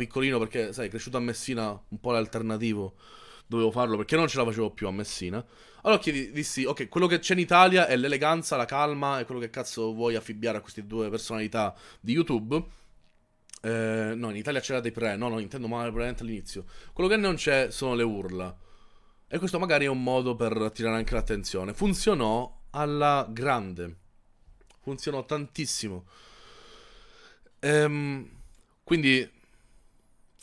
piccolino perché, sai, cresciuto a Messina un po' l'alternativo, dovevo farlo perché non ce la facevo più a Messina. Allora chiedi, dissi, ok, quello che c'è in Italia è l'eleganza, la calma e quello che cazzo vuoi affibbiare a queste due personalità di YouTube. Eh, no, in Italia c'era dei pre, no, no, intendo male probabilmente all'inizio. Quello che non c'è sono le urla. E questo magari è un modo per attirare anche l'attenzione. Funzionò alla grande. Funzionò tantissimo. Ehm, quindi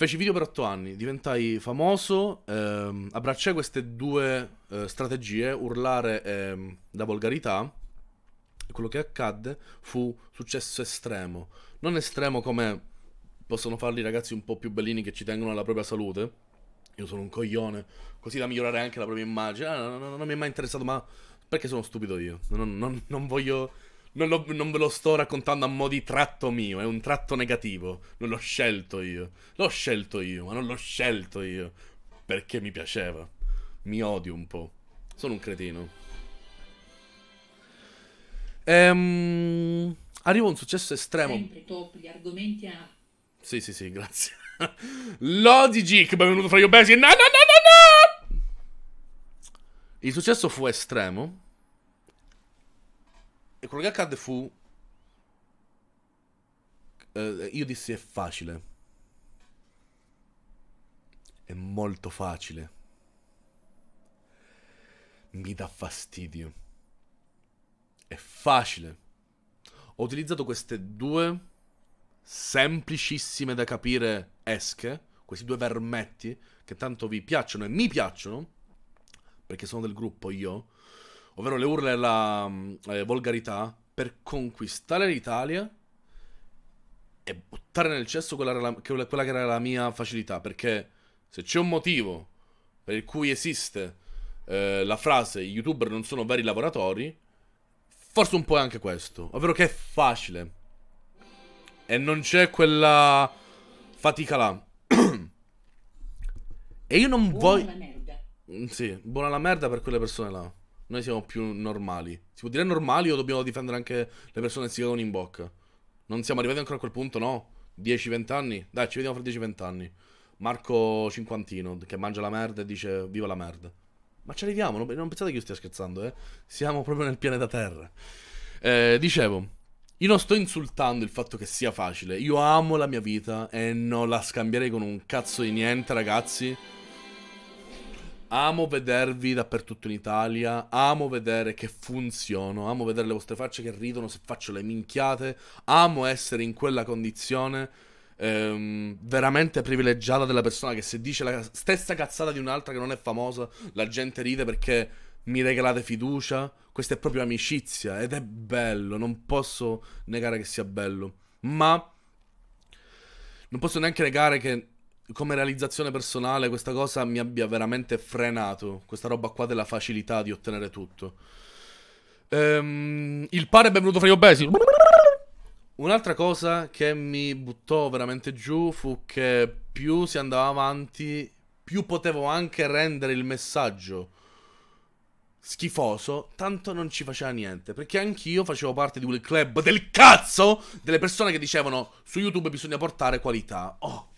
Feci video per otto anni, diventai famoso, ehm, abbracciai queste due eh, strategie, urlare ehm, da volgarità. e Quello che accadde fu successo estremo. Non estremo come possono farli i ragazzi un po' più bellini che ci tengono alla propria salute. Io sono un coglione, così da migliorare anche la propria immagine. Ah, no, no, no, non mi è mai interessato, ma perché sono stupido io? Non, non, non voglio non, lo, non, ve lo sto raccontando a mo' di tratto mio, è un tratto negativo. Non l'ho scelto io. L'ho scelto io, ma non l'ho scelto io. Perché mi piaceva. Mi odio un po'. Sono un cretino. Ehm, arrivo a un successo estremo. Sempre top, gli argomenti a... Sì, sì, sì, grazie. Lodi Geek, benvenuto fra gli obesi. No, no, no, no, no! Il successo fu estremo e quello che accadde fu... Eh, io dissi è facile. È molto facile. Mi dà fastidio. È facile. Ho utilizzato queste due semplicissime da capire esche, questi due vermetti che tanto vi piacciono e mi piacciono, perché sono del gruppo io, ovvero le urla e la mm, eh, volgarità, per conquistare l'Italia e buttare nel cesso quella, quella, che era la mia facilità, perché se c'è un motivo per cui esiste eh, la frase i youtuber non sono veri lavoratori, forse un po' è anche questo, ovvero che è facile e non c'è quella fatica là. e io non voglio... Mm, sì, buona la merda per quelle persone là noi siamo più normali. Si può dire normali o dobbiamo difendere anche le persone che si cadono in bocca? Non siamo arrivati ancora a quel punto, no? 10-20 anni? Dai, ci vediamo fra 10-20 anni. Marco Cinquantino che mangia la merda e dice viva la merda. Ma ci arriviamo, non, non pensate che io stia scherzando, eh? Siamo proprio nel pianeta Terra. Eh, dicevo, io non sto insultando il fatto che sia facile. Io amo la mia vita e non la scambierei con un cazzo di niente, ragazzi. Amo vedervi dappertutto in Italia, amo vedere che funziono, amo vedere le vostre facce che ridono se faccio le minchiate, amo essere in quella condizione ehm, veramente privilegiata della persona che se dice la stessa cazzata di un'altra che non è famosa, la gente ride perché mi regalate fiducia, questa è proprio amicizia ed è bello, non posso negare che sia bello, ma non posso neanche negare che come realizzazione personale questa cosa mi abbia veramente frenato. Questa roba qua della facilità di ottenere tutto. Ehm, il pane è benvenuto fra gli obesi. Un'altra cosa che mi buttò veramente giù fu che più si andava avanti, più potevo anche rendere il messaggio schifoso, tanto non ci faceva niente. Perché anch'io facevo parte di quel club del cazzo delle persone che dicevano su YouTube bisogna portare qualità. Oh,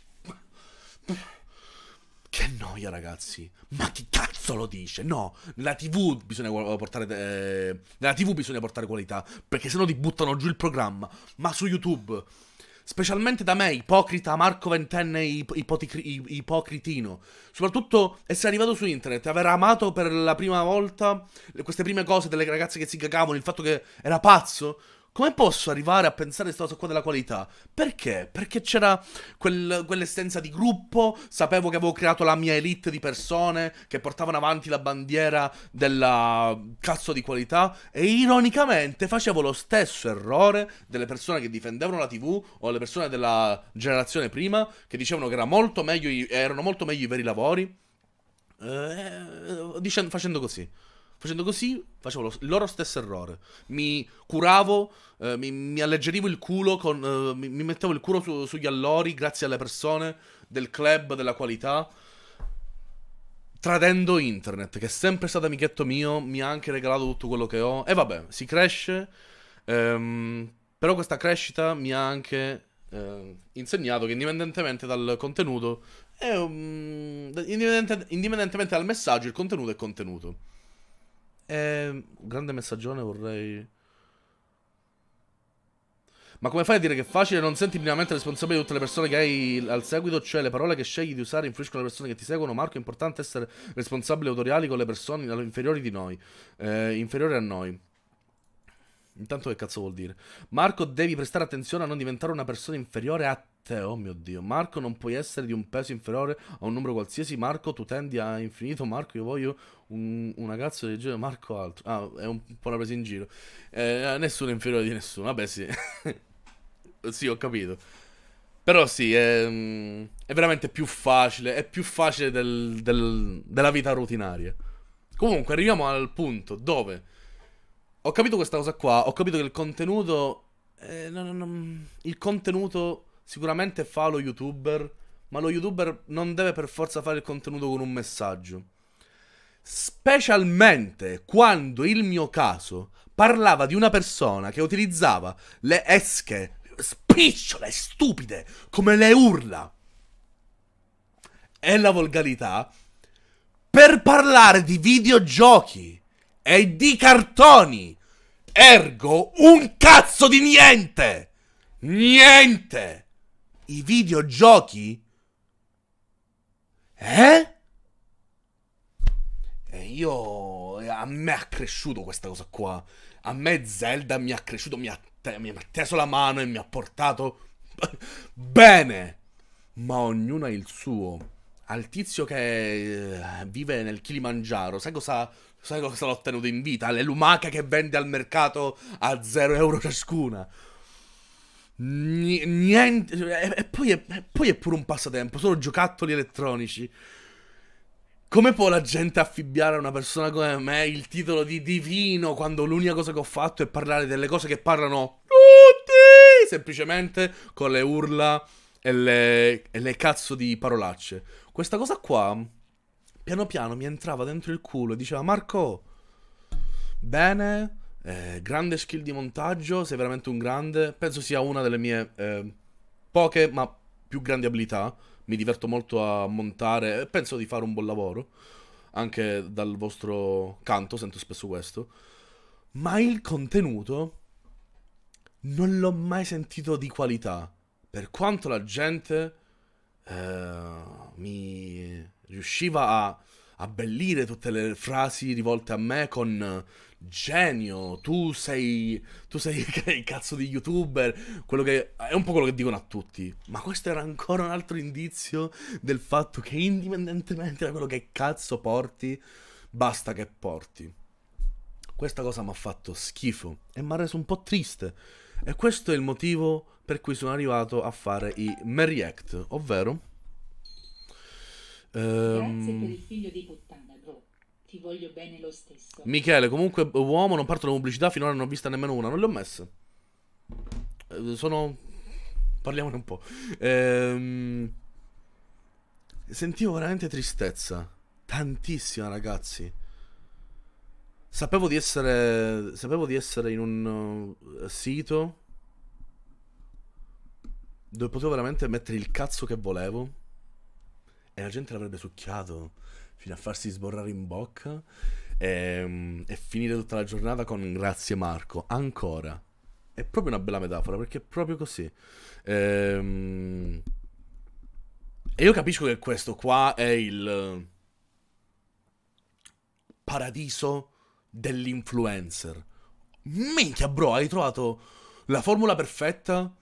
noia, ragazzi. Ma chi cazzo lo dice? No, nella TV bisogna eh, portare. Eh, nella TV bisogna portare qualità. Perché sennò ti buttano giù il programma. Ma su YouTube. Specialmente da me, ipocrita Marco Ventenne ip ipocritino. Soprattutto essere arrivato su internet, aver amato per la prima volta queste prime cose delle ragazze che si cagavano, il fatto che era pazzo. Come posso arrivare a pensare a questa cosa qua della qualità? Perché? Perché c'era quel, quell'essenza di gruppo, sapevo che avevo creato la mia elite di persone che portavano avanti la bandiera della cazzo di qualità e ironicamente facevo lo stesso errore delle persone che difendevano la TV o le persone della generazione prima che dicevano che era molto meglio, erano molto meglio i veri lavori eh, dicendo, facendo così. Facendo così facevo lo, il loro stesso errore. Mi curavo, eh, mi, mi, alleggerivo il culo, con, eh, mi, mi, mettevo il culo su, sugli allori grazie alle persone del club, della qualità. Tradendo internet, che è sempre stato amichetto mio, mi ha anche regalato tutto quello che ho. E vabbè, si cresce. Ehm, però questa crescita mi ha anche eh, insegnato che indipendentemente dal contenuto, è, um, indipendentemente, indipendentemente dal messaggio, il contenuto è contenuto. Eh, grande messaggione vorrei... Ma come fai a dire che è facile non senti minimamente responsabile di tutte le persone che hai al seguito? Cioè, le parole che scegli di usare influiscono le persone che ti seguono. Marco, è importante essere responsabili e autoriali con le persone inferiori di noi. Eh, inferiori a noi. Intanto che cazzo vuol dire? Marco, devi prestare attenzione a non diventare una persona inferiore a te. Oh mio Dio. Marco, non puoi essere di un peso inferiore a un numero qualsiasi. Marco, tu tendi a infinito. Marco, io voglio un, un ragazzo del genere, Marco Altro, ah, è un, po' una presa in giro, eh, eh nessuno è inferiore di nessuno, vabbè sì, sì ho capito. Però sì, è, mm, è, veramente più facile, è più facile del, del, della vita rutinaria. Comunque, arriviamo al punto dove ho capito questa cosa qua, ho capito che il contenuto... Eh, no, no, mm, il contenuto sicuramente fa lo youtuber, ma lo youtuber non deve per forza fare il contenuto con un messaggio specialmente quando il mio caso parlava di una persona che utilizzava le esche spicciole, stupide, come le urla e la volgarità per parlare di videogiochi e di cartoni. Ergo, un cazzo di niente! Niente! I videogiochi? Eh? io eh, a me ha cresciuto questa cosa qua. A me Zelda mi ha cresciuto, mi ha, te- mi ha teso la mano e mi ha portato bene. Ma ognuno ha il suo. Al tizio che eh, vive nel Kilimanjaro, sai cosa, sai cosa l'ho ottenuto in vita? Le lumache che vende al mercato a 0 euro ciascuna. N- niente. Cioè, e, poi è, poi è pure un passatempo, solo giocattoli elettronici. Come può la gente affibbiare a una persona come me il titolo di divino quando l'unica cosa che ho fatto è parlare delle cose che parlano tutti semplicemente con le urla e le, e le cazzo di parolacce? Questa cosa qua, piano piano mi entrava dentro il culo e diceva Marco, bene, eh, grande skill di montaggio, sei veramente un grande, penso sia una delle mie eh, poche ma più grandi abilità mi diverto molto a montare e penso di fare un buon lavoro. Anche dal vostro canto sento spesso questo. Ma il contenuto non l'ho mai sentito di qualità. Per quanto la gente eh, mi riusciva a abbellire tutte le frasi rivolte a me con genio, tu sei, tu sei il cazzo di youtuber, quello che è un po' quello che dicono a tutti, ma questo era ancora un altro indizio del fatto che indipendentemente da quello che cazzo porti, basta che porti. Questa cosa mi ha fatto schifo e mi ha reso un po' triste e questo è il motivo per cui sono arrivato a fare i Merry Act, ovvero... Grazie ehm... per il figlio di puttana. Ti voglio bene lo stesso. Michele, comunque, uomo, non parto da pubblicità, finora non ho vista nemmeno una, non le ho messe. Eh, sono... Parliamone un po'. Ehm... Sentivo veramente tristezza. Tantissima, ragazzi. Sapevo di essere... Sapevo di essere in un eh, sito... Dove potevo veramente mettere il cazzo che volevo e la gente l'avrebbe succhiato fino a farsi sborrare in bocca e, ehm, e finire tutta la giornata con grazie Marco, ancora. È proprio una bella metafora perché è proprio così. Ehm... E io capisco che questo qua è il paradiso dell'influencer. Minchia, bro, hai trovato la formula perfetta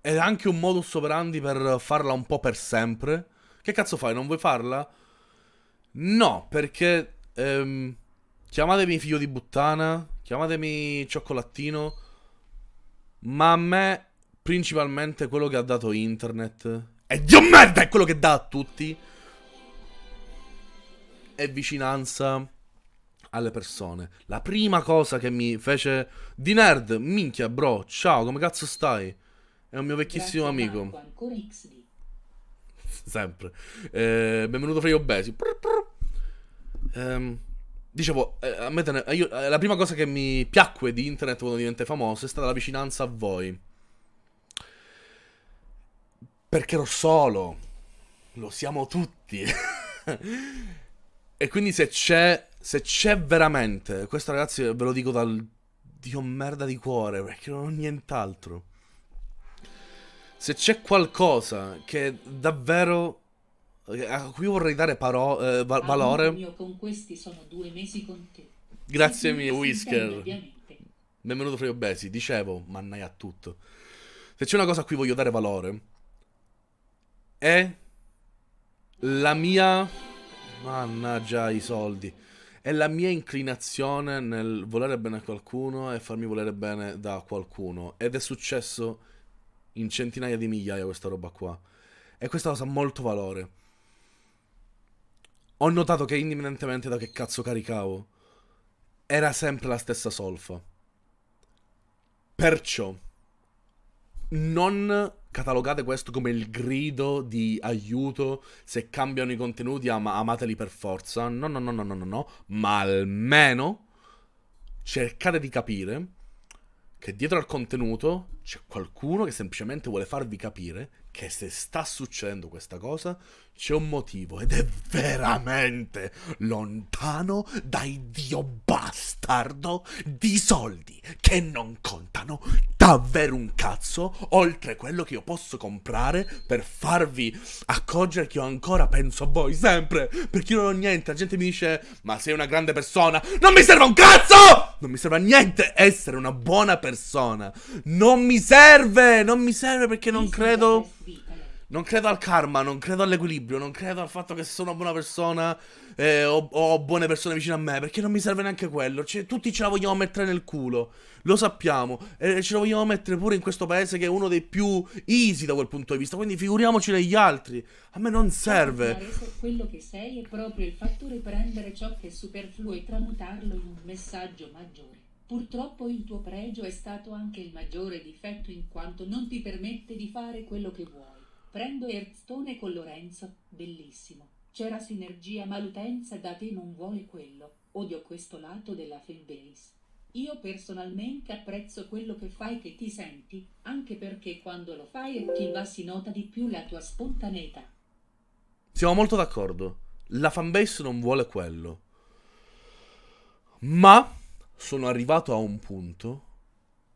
ed anche un modus operandi per farla un po' per sempre. Che cazzo fai? Non vuoi farla? No, perché... Ehm, chiamatemi figlio di buttana, chiamatemi cioccolattino, ma a me principalmente quello che ha dato internet e Dio merda è quello che dà a tutti è vicinanza alle persone. La prima cosa che mi fece di nerd, minchia bro, ciao, come cazzo stai? È un mio vecchissimo Grazie amico. sempre. Eh, benvenuto fra gli obesi. Prr, prr. Ehm, dicevo, eh, metene, io, eh, la prima cosa che mi piacque di internet quando diventai famoso è stata la vicinanza a voi. Perché ero solo. Lo siamo tutti. e quindi se c'è... Se c'è veramente... Questo ragazzi ve lo dico dal... Dio merda di cuore, perché non ho nient'altro se c'è qualcosa che davvero eh, a cui vorrei dare paro- eh, val- valore. Mio, Grazie mille, Whisker. Benvenuto fra gli obesi. Dicevo, mannai a tutto. Se c'è una cosa a cui voglio dare valore è la mia mannaggia i soldi. È la mia inclinazione nel volere bene a qualcuno e farmi volere bene da qualcuno ed è successo in centinaia di migliaia questa roba qua. E questa cosa ha molto valore. Ho notato che indipendentemente da che cazzo caricavo, era sempre la stessa solfa. Perciò, non catalogate questo come il grido di aiuto se cambiano i contenuti, am- amateli per forza. No, no, no, no, no, no, no. Ma almeno cercate di capire che dietro al contenuto c'è qualcuno che semplicemente vuole farvi capire che se sta succedendo questa cosa c'è un motivo ed è veramente lontano dai dio bastardo di soldi che non contano davvero un cazzo oltre quello che io posso comprare per farvi accorgere che io ancora penso a voi sempre perché io non ho niente la gente mi dice ma sei una grande persona non mi serve un cazzo non mi serve a niente essere una buona persona. Non mi serve, non mi serve perché non credo... Sì. Non credo al karma, non credo all'equilibrio, non credo al fatto che se sono una buona persona eh, ho, ho, buone persone vicino a me, perché non mi serve neanche quello. Cioè, tutti ce la vogliamo mettere nel culo, lo sappiamo, e ce la vogliamo mettere pure in questo paese che è uno dei più easy da quel punto di vista, quindi figuriamoci negli altri. A me non serve. Quello che sei è proprio il fatto di prendere ciò che è superfluo e tramutarlo in un messaggio maggiore. Purtroppo il tuo pregio è stato anche il maggiore difetto in quanto non ti permette di fare quello che vuoi. Prendo Erztone con Lorenzo, bellissimo. C'era sinergia ma l'utenza da te non vuole quello. Odio questo lato della fanbase. Io personalmente apprezzo quello che fai che ti senti, anche perché quando lo fai e ti va si nota di più la tua spontaneità. Siamo molto d'accordo. La fanbase non vuole quello. Ma sono arrivato a un punto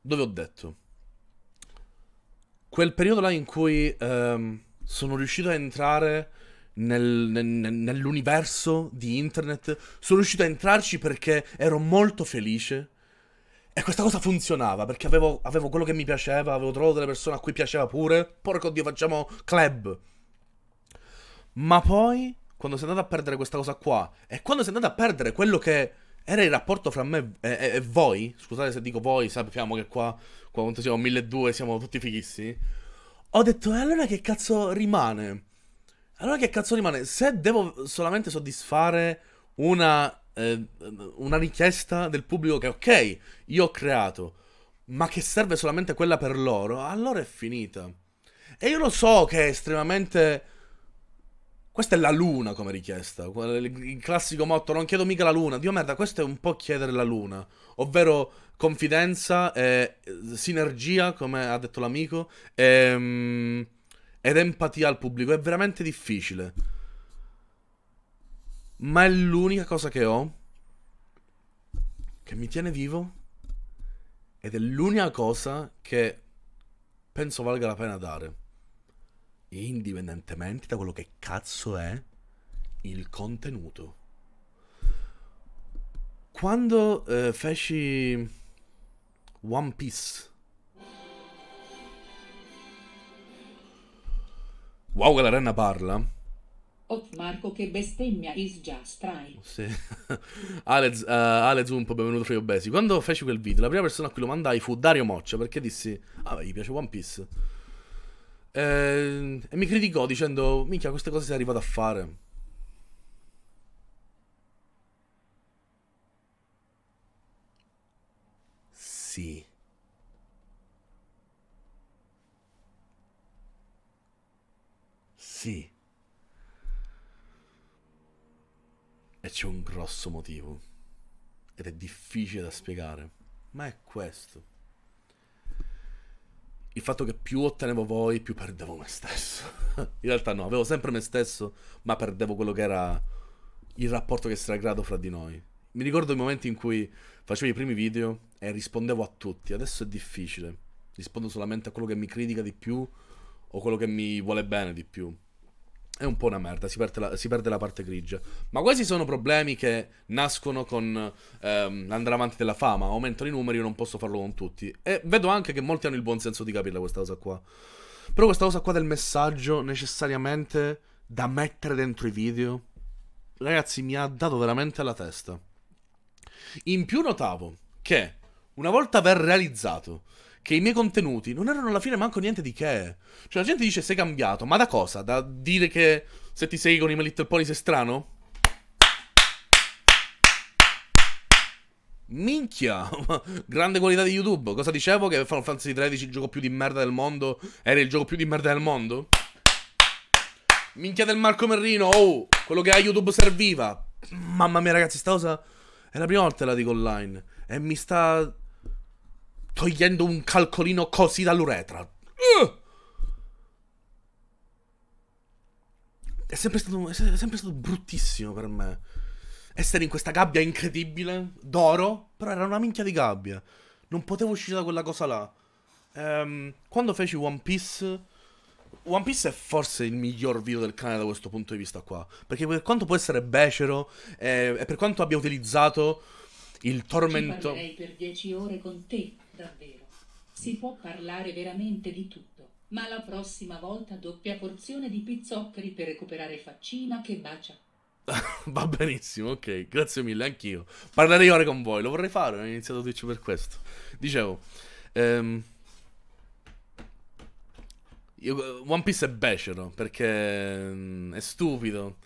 dove ho detto quel periodo là in cui um, sono riuscito a entrare nel, nel, nell'universo di internet, sono riuscito a entrarci perché ero molto felice. E questa cosa funzionava perché avevo, avevo quello che mi piaceva, avevo trovato delle persone a cui piaceva pure. Porco Dio, facciamo club. Ma poi, quando sei andato a perdere questa cosa qua, e quando sei andato a perdere quello che era il rapporto fra me e, e, e voi, scusate se dico voi, sappiamo che qua, qua quanto siamo, 1200, siamo tutti fighissi, ho detto, e allora che cazzo rimane? Allora che cazzo rimane? Se devo solamente soddisfare una, eh, una richiesta del pubblico che, ok, io ho creato, ma che serve solamente quella per loro, allora è finita. E io lo so che è estremamente questa è la luna come richiesta. Il classico motto: non chiedo mica la luna. Dio merda, questo è un po' chiedere la luna. Ovvero confidenza, e eh, sinergia, come ha detto l'amico, e, ehm, ed empatia al pubblico. È veramente difficile. Ma è l'unica cosa che ho che mi tiene vivo. Ed è l'unica cosa che penso valga la pena dare indipendentemente da quello che cazzo è il contenuto. Quando eh, feci One Piece. Wow che la renna parla. Oh Marco che bestemmia is just right. Sì. Ale, uh, Ale Zumpo, benvenuto fra gli obesi. Quando feci quel video, la prima persona a cui lo mandai fu Dario Moccia perché dissi, ah beh, gli piace One Piece eh, e mi criticò dicendo, minchia, queste cose sei arrivato a fare. Sì. Sì. E c'è un grosso motivo. Ed è difficile da spiegare. Ma è questo il fatto che più ottenevo voi, più perdevo me stesso. In realtà no, avevo sempre me stesso, ma perdevo quello che era il rapporto che si era creato fra di noi. Mi ricordo i momenti in cui facevo i primi video e rispondevo a tutti. Adesso è difficile. Rispondo solamente a quello che mi critica di più o quello che mi vuole bene di più è un po' una merda, si perde, la, si perde la, parte grigia. Ma questi sono problemi che nascono con ehm, andare avanti della fama, aumentano i numeri, io non posso farlo con tutti. E vedo anche che molti hanno il buon senso di capirla questa cosa qua. Però questa cosa qua del messaggio necessariamente da mettere dentro i video, ragazzi, mi ha dato veramente alla testa. In più notavo che una volta aver realizzato che i miei contenuti non erano alla fine manco niente di che. Cioè, la gente dice sei cambiato, ma da cosa? Da dire che se ti segui con i My Little Pony sei strano? Minchia, grande qualità di YouTube. Cosa dicevo? Che Final Fantasy XIII, il gioco più di merda del mondo, era il gioco più di merda del mondo? Minchia del Marco Merrino, oh, quello che a YouTube serviva. Mamma mia, ragazzi, sta cosa è la prima volta che la dico online. E mi sta togliendo un calcolino così dall'uretra. Eh! È sempre, stato, è sempre stato bruttissimo per me. Essere in questa gabbia incredibile, d'oro, però era una minchia di gabbia. Non potevo uscire da quella cosa là. Um, quando feci One Piece, One Piece è forse il miglior video del canale da questo punto di vista qua. Perché per quanto può essere becero eh, e per quanto abbia utilizzato il tormento... Ci per 10 ore con te. Davvero, si può parlare veramente di tutto, ma la prossima volta doppia porzione di pizzoccheri per recuperare faccina che bacia. Va benissimo, ok, grazie mille, anch'io. Parlerei ora con voi, lo vorrei fare, ho iniziato Twitch per questo. Dicevo, ehm, io, One Piece è becero perché mm, è stupido.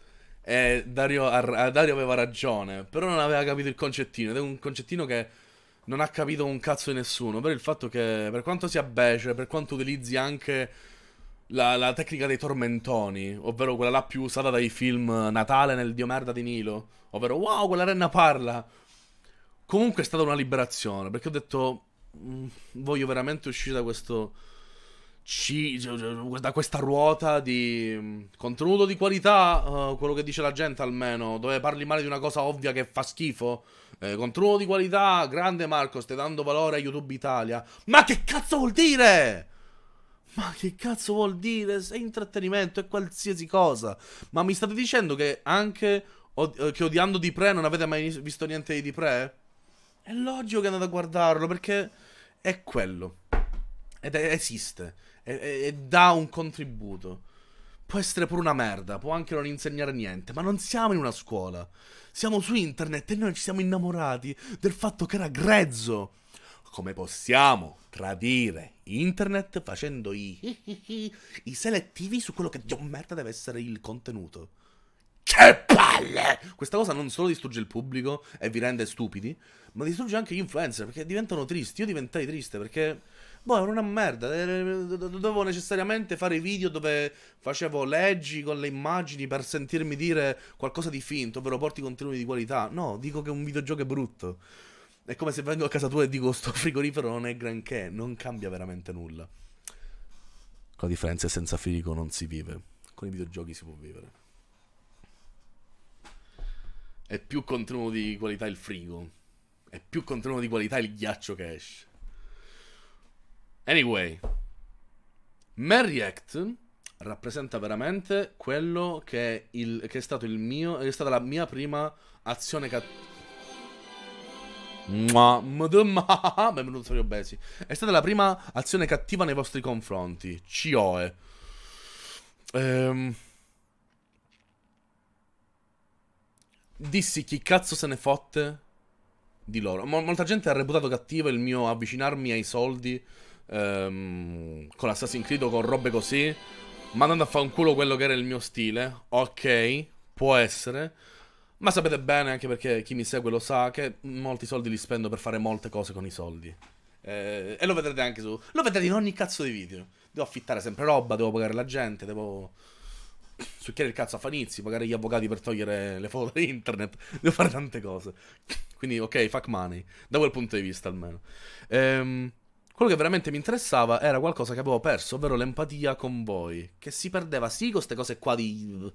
E Dario, Dario aveva ragione, però non aveva capito il concettino. Ed è un concettino che non ha capito un cazzo di nessuno. Per il fatto che, per quanto sia becere, per quanto utilizzi anche la, la, tecnica dei tormentoni, ovvero quella là più usata dai film Natale nel Dio Merda di Nilo, ovvero wow, quella renna parla. Comunque è stata una liberazione, perché ho detto, mm, voglio veramente uscire da questo ci, cioè, cioè, da questa ruota di mm, contenuto di qualità, uh, quello che dice la gente almeno, dove parli male di una cosa ovvia che fa schifo. Eh, contenuto di qualità, grande Marco, stai dando valore a YouTube Italia. Ma che cazzo vuol dire? Ma che cazzo vuol dire? È intrattenimento, è qualsiasi cosa. Ma mi state dicendo che anche od- eh, che odiando di pre non avete mai visto niente di, di pre? È logico che andate a guardarlo perché è quello. Ed è, esiste e, e dà un contributo. Può essere pure una merda, può anche non insegnare niente, ma non siamo in una scuola. Siamo su internet e noi ci siamo innamorati del fatto che era grezzo. Come possiamo tradire internet facendo i, i, i, i selettivi su quello che di un merda deve essere il contenuto? Che palle! Questa cosa non solo distrugge il pubblico e vi rende stupidi, ma distrugge anche gli influencer perché diventano tristi. Io diventai triste perché Boh, era una merda. Dovevo necessariamente fare video dove facevo leggi con le immagini per sentirmi dire qualcosa di finto, ovvero porti contenuti di qualità. No, dico che un videogioco è brutto. È come se vengo a casa tua e dico sto frigorifero non è granché, non cambia veramente nulla. La differenza è senza frigo non si vive. Con i videogiochi si può vivere. È più contenuto di qualità il frigo. È più contenuto di qualità il ghiaccio che esce. Anyway, Mary Act rappresenta veramente quello che è, il, che è stato il mio, è stata la mia prima azione cattiva. Ma. Benvenuto Fabio Besi. È stata la prima azione cattiva nei vostri confronti. COE. Ehm... Dissi chi cazzo se ne fotte di loro. Mol molta gente ha reputato cattivo il mio avvicinarmi ai soldi ehm, con Assassin's Creed o con robe così, ma andando a fare un culo quello che era il mio stile, ok, può essere. Ma sapete bene, anche perché chi mi segue lo sa, che molti soldi li spendo per fare molte cose con i soldi. Eh, e lo vedrete anche su... Lo vedrete in ogni cazzo di video. Devo affittare sempre roba, devo pagare la gente, devo succhiare il cazzo a fanizi, pagare gli avvocati per togliere le foto da internet, devo fare tante cose. Quindi, ok, fuck money, da quel punto di vista almeno. Ehm, quello che veramente mi interessava era qualcosa che avevo perso, ovvero l'empatia con voi. Che si perdeva sì con queste cose qua di